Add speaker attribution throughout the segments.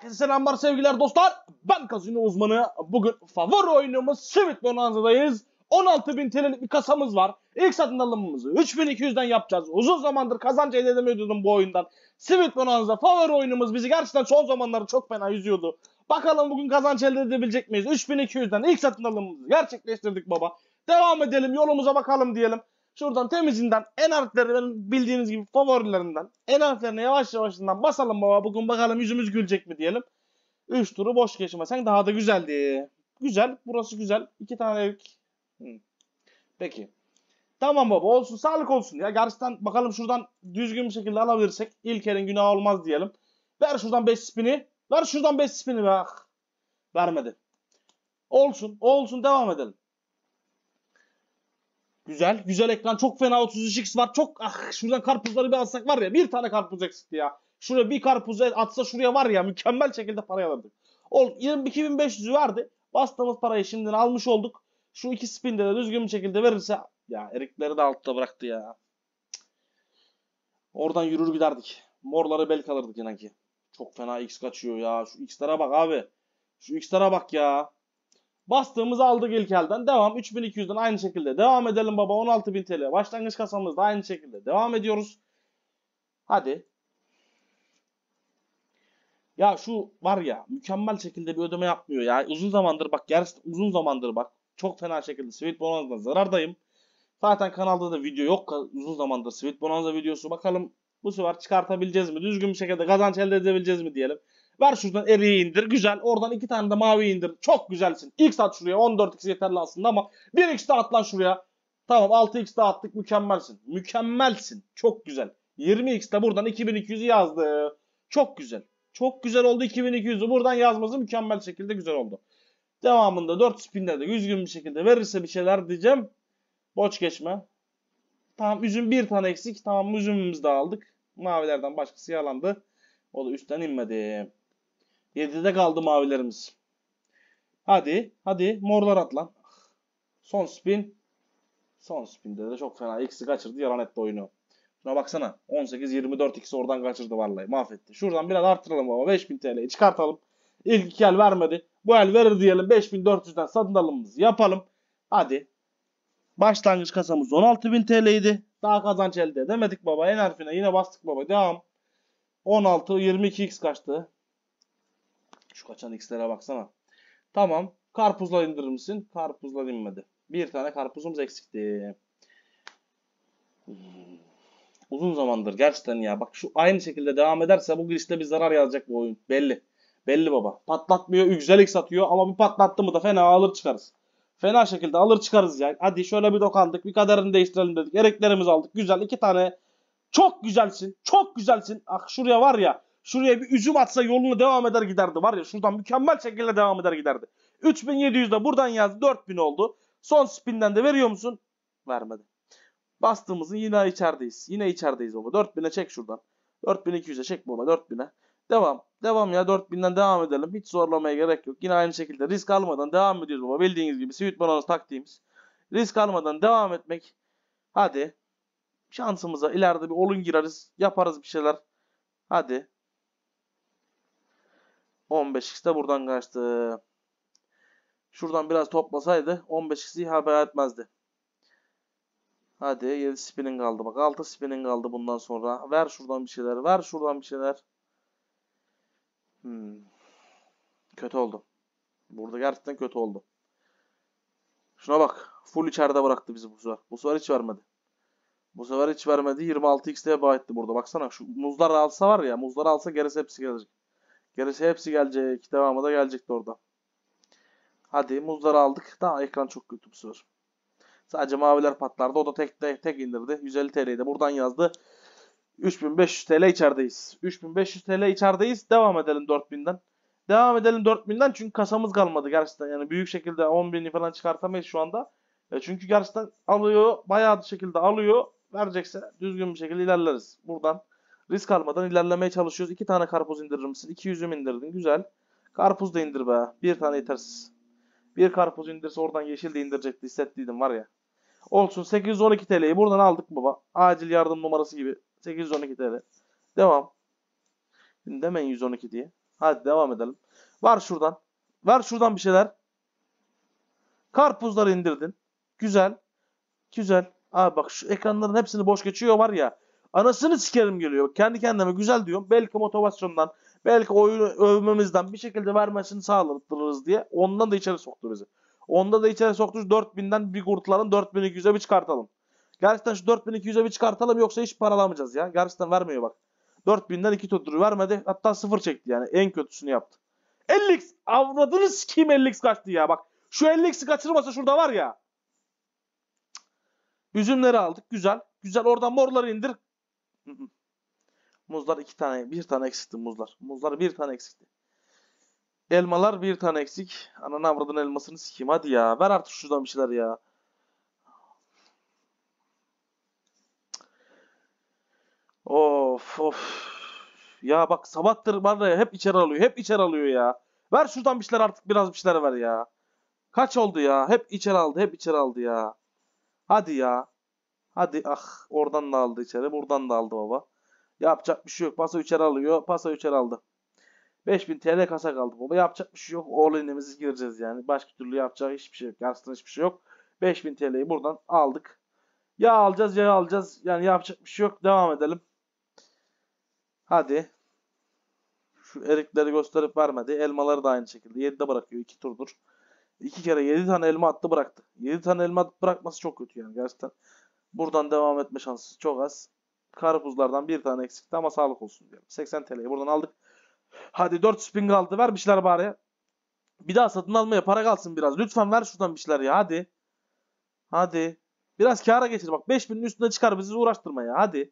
Speaker 1: Herkese selamlar sevgiler dostlar. Ben kazino uzmanı. Bugün favori oyunumuz Sweet Bonanza'dayız. 16.000 TL'lik bir kasamız var. İlk satın alımımızı 3200'den yapacağız. Uzun zamandır kazanç elde edemiyordum bu oyundan. Sweet Bonanza favori oyunumuz bizi gerçekten son zamanları çok fena yüzüyordu. Bakalım bugün kazanç elde edebilecek miyiz? 3200'den ilk satın alımımızı gerçekleştirdik baba. Devam edelim yolumuza bakalım diyelim. Şuradan temizinden en harfleri bildiğiniz gibi favorilerinden en harflerine yavaş yavaşından basalım baba. Bugün bakalım yüzümüz gülecek mi diyelim. 3 turu boş geçmesen daha da güzeldi. Güzel. Burası güzel. 2 tane evik. Peki. Tamam baba olsun. Sağlık olsun ya. Gerçekten bakalım şuradan düzgün bir şekilde alabilirsek ilk elin günah olmaz diyelim. Ver şuradan 5 spini. Ver şuradan 5 spini bak. Ah, vermedi. Olsun. Olsun devam edelim. Güzel. Güzel ekran. Çok fena 33x var. Çok ah şuradan karpuzları bir alsak var ya. Bir tane karpuz eksikti ya. Şuraya bir karpuz atsa şuraya var ya. Mükemmel şekilde parayı alırdık. Oğlum 22.500 verdi. Bastığımız parayı şimdi almış olduk. Şu iki spinde de düzgün bir şekilde verirse ya erikleri de altta bıraktı ya. Oradan yürür giderdik. Morları bel kalırdık inan ki. Çok fena x kaçıyor ya. Şu x'lere bak abi. Şu x'lere bak ya. Bastığımız aldı ilk elden. Devam 3200'den aynı şekilde devam edelim baba. 16000 TL başlangıç kasamızda aynı şekilde devam ediyoruz. Hadi. Ya şu var ya mükemmel şekilde bir ödeme yapmıyor ya. Uzun zamandır bak gerçekten uzun zamandır bak. Çok fena şekilde Sweet Bonanza'dan zarardayım. Zaten kanalda da video yok uzun zamandır Sweet Bonanza videosu. Bakalım bu sefer çıkartabileceğiz mi? Düzgün bir şekilde kazanç elde edebileceğiz mi diyelim. Ver şuradan eriği indir. Güzel. Oradan iki tane de mavi indir. Çok güzelsin. X at şuraya. 14x yeterli aslında ama 1x de atlan şuraya. Tamam 6x de attık. Mükemmelsin. Mükemmelsin. Çok güzel. 20x de buradan 2200'ü yazdı. Çok güzel. Çok güzel oldu 2200'ü. Buradan yazması mükemmel şekilde güzel oldu. Devamında 4 spinde de üzgün bir şekilde verirse bir şeyler diyeceğim. Boş geçme. Tamam üzüm bir tane eksik. Tamam üzümümüzü de aldık. Mavilerden başkası yalandı. O da üstten inmedi. 7'de kaldı mavilerimiz. Hadi. Hadi. Morlar atlan. Son spin. Son spinde de çok fena. X'i kaçırdı. Yalan etti oyunu. Şuna baksana. 18-24 X'i oradan kaçırdı vallahi. Mahvetti. Şuradan biraz arttıralım baba. 5000 TL'yi çıkartalım. İlk iki el vermedi. Bu el verir diyelim. 5400'den satın alımımızı yapalım. Hadi. Başlangıç kasamız 16.000 idi. Daha kazanç elde edemedik baba. En harfine yine bastık baba. Devam. 16 22x kaçtı. Şu kaçan x'lere baksana. Tamam. Karpuzla indirir misin? Karpuzla inmedi. Bir tane karpuzumuz eksikti. Hmm. Uzun zamandır gerçekten ya. Bak şu aynı şekilde devam ederse bu girişte bir zarar yazacak bu oyun. Belli. Belli baba. Patlatmıyor. Güzel x atıyor ama bir patlattı mı da fena alır çıkarız. Fena şekilde alır çıkarız ya. Hadi şöyle bir dokandık. Bir kadarını değiştirelim dedik. Ereklerimizi aldık. Güzel. iki tane. Çok güzelsin. Çok güzelsin. Ah şuraya var ya. Şuraya bir üzüm atsa yoluna devam eder giderdi. Var ya şuradan mükemmel şekilde devam eder giderdi. 3700'de buradan yazdı 4000 oldu. Son spinden de veriyor musun? Vermedi. Bastığımızın yine içerideyiz. Yine içerideyiz baba. 4000'e çek şuradan. 4200'e çek baba 4000'e. Devam. Devam ya 4000'den devam edelim. Hiç zorlamaya gerek yok. Yine aynı şekilde risk almadan devam ediyoruz baba. Bildiğiniz gibi Sweet Bananas taktiğimiz. Risk almadan devam etmek. Hadi. Şansımıza ileride bir olun gireriz. Yaparız bir şeyler. Hadi. 15x de buradan kaçtı. Şuradan biraz toplasaydı 15x'i haber etmezdi. Hadi 7 spinin kaldı. Bak 6 spinin kaldı bundan sonra. Ver şuradan bir şeyler. Ver şuradan bir şeyler. Hmm. Kötü oldu. Burada gerçekten kötü oldu. Şuna bak. Full içeride bıraktı bizi bu sefer. Bu sefer hiç vermedi. Bu sefer hiç vermedi. 26x'de heba etti burada. Baksana şu muzlar alsa var ya. Muzlar alsa gerisi hepsi gelecek. Gerisi hepsi gelecek. Devamı da gelecekti orada. Hadi muzları aldık. Daha ekran çok kötü bu sefer. Sadece maviler patlardı. O da tek tek, tek indirdi. 150 TL'yi buradan yazdı. 3500 TL içerideyiz. 3500 TL içerideyiz. Devam edelim 4000'den. Devam edelim 4000'den çünkü kasamız kalmadı gerçekten. Yani büyük şekilde 10.000'i falan çıkartamayız şu anda. E çünkü gerçekten alıyor. Bayağı bir şekilde alıyor. Verecekse düzgün bir şekilde ilerleriz. Buradan Risk almadan ilerlemeye çalışıyoruz. İki tane karpuz indirir misin? İki üzüm indirdin. Güzel. Karpuz da indir be. Bir tane yetersiz. Bir karpuz indirse oradan yeşil de indirecekti. Hissettiydim var ya. Olsun 812 TL'yi buradan aldık baba. Acil yardım numarası gibi. 812 TL. Devam. Şimdi demeyin 112 diye. Hadi devam edelim. Var şuradan. Ver şuradan bir şeyler. Karpuzları indirdin. Güzel. Güzel. Abi bak şu ekranların hepsini boş geçiyor var ya. Anasını sikerim geliyor. Kendi kendime güzel diyorum. Belki motivasyondan, belki oyunu övmemizden bir şekilde vermesini sağlarız diye. Ondan da içeri soktu bizi. Onda da içeri soktu. 4000'den bir kurtulalım. 4200'e bir çıkartalım. Gerçekten şu 4200'e bir çıkartalım yoksa hiç para alamayacağız ya. Gerçekten vermiyor bak. 4000'den 2 tuturu vermedi. Hatta 0 çekti yani. En kötüsünü yaptı. 50x avradını sikeyim 50x kaçtı ya bak. Şu 50x'i kaçırmasa şurada var ya. Üzümleri aldık. Güzel. Güzel oradan morları indir. Muzlar iki tane, bir tane eksikti muzlar. Muzlar bir tane eksikti. Elmalar bir tane eksik. Ananı avradın elmasını sikeyim hadi ya. Ver artık şuradan bir şeyler ya. Of of. Ya bak sabahtır var ya, hep içeri alıyor. Hep içeri alıyor ya. Ver şuradan bir şeyler artık biraz bir şeyler ver ya. Kaç oldu ya? Hep içeri aldı. Hep içeri aldı ya. Hadi ya. Hadi ah oradan da aldı içeri. Buradan da aldı baba. Yapacak bir şey yok. Pasa 3'er alıyor. Pasa 3'er aldı. 5000 TL kasa kaldı baba. Yapacak bir şey yok. Orlin'imizi gireceğiz yani. Başka türlü yapacak hiçbir şey yok. Aslında hiçbir şey yok. 5000 TL'yi buradan aldık. Ya alacağız ya alacağız. Yani yapacak bir şey yok. Devam edelim. Hadi. Şu erikleri gösterip vermedi. Elmaları da aynı şekilde. 7'de bırakıyor. 2 turdur. 2 kere 7 tane elma attı bıraktı. 7 tane elma bırakması çok kötü yani gerçekten. Buradan devam etme şansı çok az. Karpuzlardan bir tane eksikti ama sağlık olsun diyelim. 80 TL'yi buradan aldık. Hadi 4 spin kaldı. Ver bir şeyler bari. Bir daha satın almaya para kalsın biraz. Lütfen ver şuradan bir şeyler ya. Hadi. Hadi. Biraz kâra geçir. Bak 5000'in üstüne çıkar bizi uğraştırma ya. Hadi.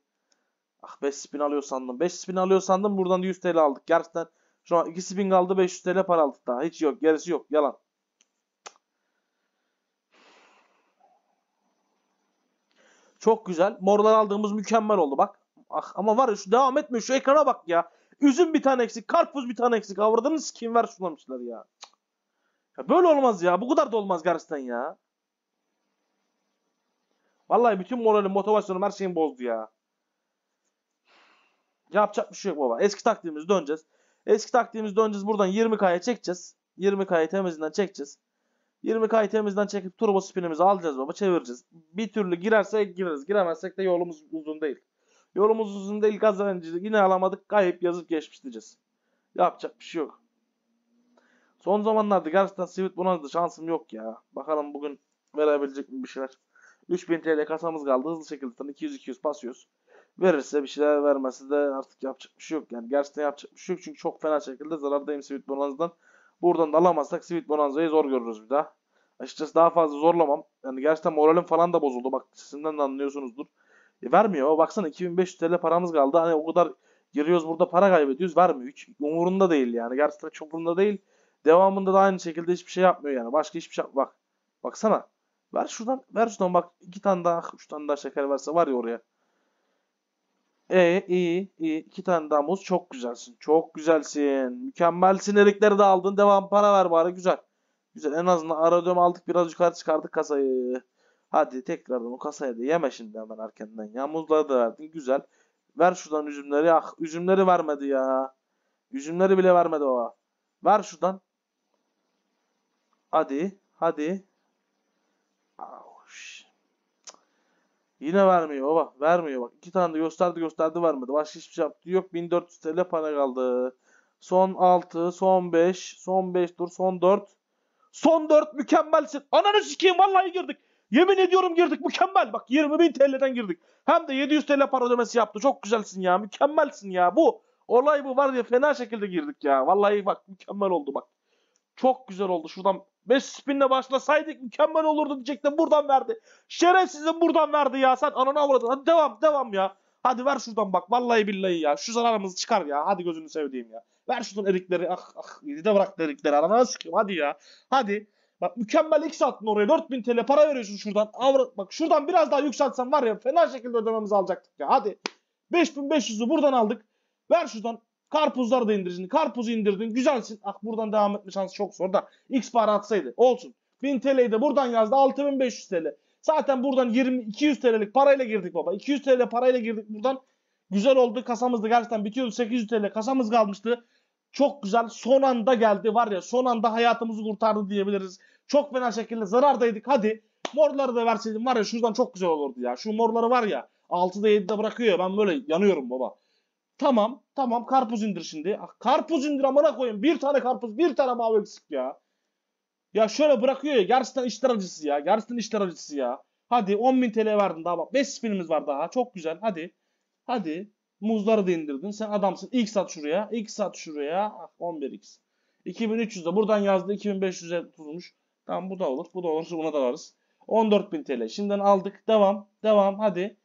Speaker 1: Ah 5 spin alıyor sandım. 5 spin alıyor sandım. Buradan 100 TL aldık. Gerçekten şu an 2 spin kaldı. 500 TL para aldık daha. Hiç yok. Gerisi yok. Yalan. Çok güzel. Morlar aldığımız mükemmel oldu bak. Ah, ama var ya şu devam etmiyor. Şu ekrana bak ya. Üzüm bir tane eksik. Karpuz bir tane eksik. Avradınız kim ver sunamışlar ya. ya. Böyle olmaz ya. Bu kadar da olmaz gerçekten ya. Vallahi bütün moralim, motivasyonum her şeyim bozdu ya. Yapacak bir şey yok baba. Eski taktiğimiz döneceğiz. Eski taktiğimiz döneceğiz. Buradan 20K'ya çekeceğiz. 20K'yı temizinden çekeceğiz. 20K itemimizden çekip turbo spinimizi alacağız baba çevireceğiz. Bir türlü girerse gireriz. Giremezsek de yolumuz uzun değil. Yolumuz uzun değil kazancı yine alamadık kayıp yazıp geçmiş diyeceğiz. Yapacak bir şey yok. Son zamanlarda gerçekten Sivit buna şansım yok ya. Bakalım bugün verebilecek mi bir şeyler. 3000 TL kasamız kaldı. Hızlı şekilde 200-200 basıyoruz. Verirse bir şeyler vermesi de artık yapacak bir şey yok. Yani gerçekten yapacak bir şey yok. Çünkü çok fena şekilde zarardayım Sivit Bonanza'dan. Buradan da alamazsak Sweet Bonanza'yı zor görürüz bir daha. Açıkçası daha fazla zorlamam. Yani gerçekten moralim falan da bozuldu. Bak sesinden de anlıyorsunuzdur. E, vermiyor. Baksana 2500 TL paramız kaldı. Hani o kadar giriyoruz burada para kaybediyoruz. Vermiyor. Hiç umurunda değil yani. Gerçekten çok umurunda değil. Devamında da aynı şekilde hiçbir şey yapmıyor yani. Başka hiçbir şey Bak. Baksana. Ver şuradan. Ver şuradan bak. iki tane daha. Üç tane daha şeker verse var ya oraya. E, iyi, iyi. İki tane daha muz. Çok güzelsin. Çok güzelsin. Mükemmelsin. Erikleri de aldın. Devam para ver bari. Güzel. Güzel. En azından ara ödeme aldık. Biraz yukarı çıkardık kasayı. Hadi tekrardan o kasaya da yeme şimdi hemen erkenden. Ya muzları da verdin. Güzel. Ver şuradan üzümleri. Ah üzümleri vermedi ya. Üzümleri bile vermedi o. Ver şuradan. Hadi. Hadi. Yine vermiyor baba. Vermiyor bak. İki tane de gösterdi gösterdi vermedi. Başka hiçbir şey yaptı. Yok 1400 TL para kaldı. Son 6, son 5, son 5 dur, son 4. Son 4 mükemmelsin. Ananı sikeyim vallahi girdik. Yemin ediyorum girdik mükemmel. Bak 20.000 TL'den girdik. Hem de 700 TL para ödemesi yaptı. Çok güzelsin ya. Mükemmelsin ya. Bu olay bu var diye fena şekilde girdik ya. Vallahi bak mükemmel oldu bak. Çok güzel oldu. Şuradan 5 spinle başlasaydık mükemmel olurdu diyecektim. Buradan verdi. Şerefsizim buradan verdi ya. Sen anana avradın. Hadi devam devam ya. Hadi ver şuradan bak. Vallahi billahi ya. Şu zararımızı çıkar ya. Hadi gözünü sevdiğim ya. Ver şuradan erikleri. Ah ah. Yedi de bırak erikleri. Anana sıkayım. Hadi ya. Hadi. Bak mükemmel X attın oraya. 4000 TL para veriyorsun şuradan. Avrat bak şuradan biraz daha yükseltsen var ya fena şekilde ödememizi alacaktık ya. Hadi. 5500'ü buradan aldık. Ver şuradan Karpuzlar da indirdin. Karpuzu indirdin. Güzelsin. Ah buradan devam etme şansı çok zor da. X para atsaydı. Olsun. 1000 TL'yi de buradan yazdı. 6500 TL. Zaten buradan 20 200 TL'lik parayla girdik baba. 200 TL parayla girdik buradan. Güzel oldu. Kasamızda gerçekten bitiyordu. 800 TL kasamız kalmıştı. Çok güzel. Son anda geldi var ya. Son anda hayatımızı kurtardı diyebiliriz. Çok fena şekilde zarardaydık. Hadi morları da verseydim var ya şuradan çok güzel olurdu ya. Şu morları var ya 6'da 7'de bırakıyor ya ben böyle yanıyorum baba. Tamam tamam karpuz indir şimdi. Ah, karpuz indir amına koyayım. Bir tane karpuz bir tane mavi eksik ya. Ya şöyle bırakıyor ya. Gerçekten işler acısı ya. Gerçekten işler acısı ya. Hadi 10.000 TL verdin daha bak. 5 spinimiz var daha. Çok güzel. Hadi. Hadi. Muzları da indirdin. Sen adamsın. İlk sat şuraya. ilk sat şuraya. Ah, 11x. de Buradan yazdı. 2500'e tutmuş. Tamam bu da olur. Bu da olursa Buna da varız. 14.000 TL. Şimdiden aldık. Devam. Devam. Hadi.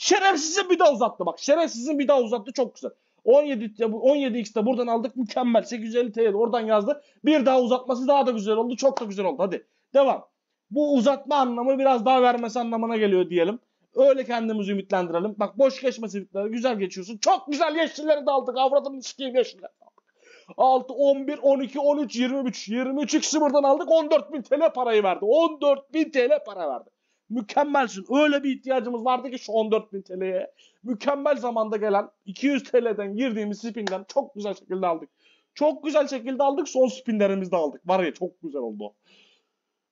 Speaker 1: Şerefsizin bir daha uzattı bak. Şerefsizin bir daha uzattı çok güzel. 17 17 x'te buradan aldık mükemmel. 850 TL oradan yazdı. Bir daha uzatması daha da güzel oldu. Çok da güzel oldu. Hadi devam. Bu uzatma anlamı biraz daha vermesi anlamına geliyor diyelim. Öyle kendimizi ümitlendirelim. Bak boş geçme simitler. Güzel geçiyorsun. Çok güzel yeşilleri de aldık. Avradını sikeyim yeşiller. 6, 11, 12, 13, 23. 23 x'i buradan aldık. 14.000 TL parayı verdi. 14.000 TL para verdi. Mükemmelsin. Öyle bir ihtiyacımız vardı ki şu 14 bin TL'ye. Mükemmel zamanda gelen 200 TL'den girdiğimiz spinden çok güzel şekilde aldık. Çok güzel şekilde aldık. Son spinlerimizi de aldık. Var ya çok güzel oldu.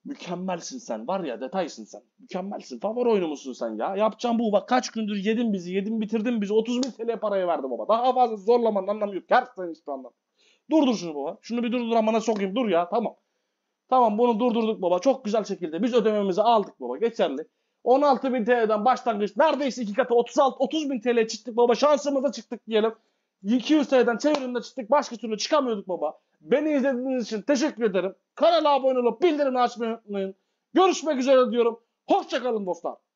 Speaker 1: Mükemmelsin sen. Var ya detaysın sen. Mükemmelsin. Favori oyunumuzsun sen ya. Yapacağım bu. Bak kaç gündür yedin bizi. Yedin bitirdin bizi. 30 bin TL parayı verdim baba. Daha fazla zorlamanın anlamı yok. Gerçekten hiçbir anlamı. Durdur şunu baba. Şunu bir durduramana sokayım. Dur ya. Tamam. Tamam bunu durdurduk baba. Çok güzel şekilde biz ödememizi aldık baba. Geçerli. 16 bin TL'den başlangıç neredeyse iki katı 36 30 bin TL çıktık baba. Şansımıza çıktık diyelim. 200 TL'den çevirimde çıktık. Başka türlü çıkamıyorduk baba. Beni izlediğiniz için teşekkür ederim. Kanala abone olup bildirimini açmayı unutmayın. Görüşmek üzere diyorum. Hoşçakalın dostlar.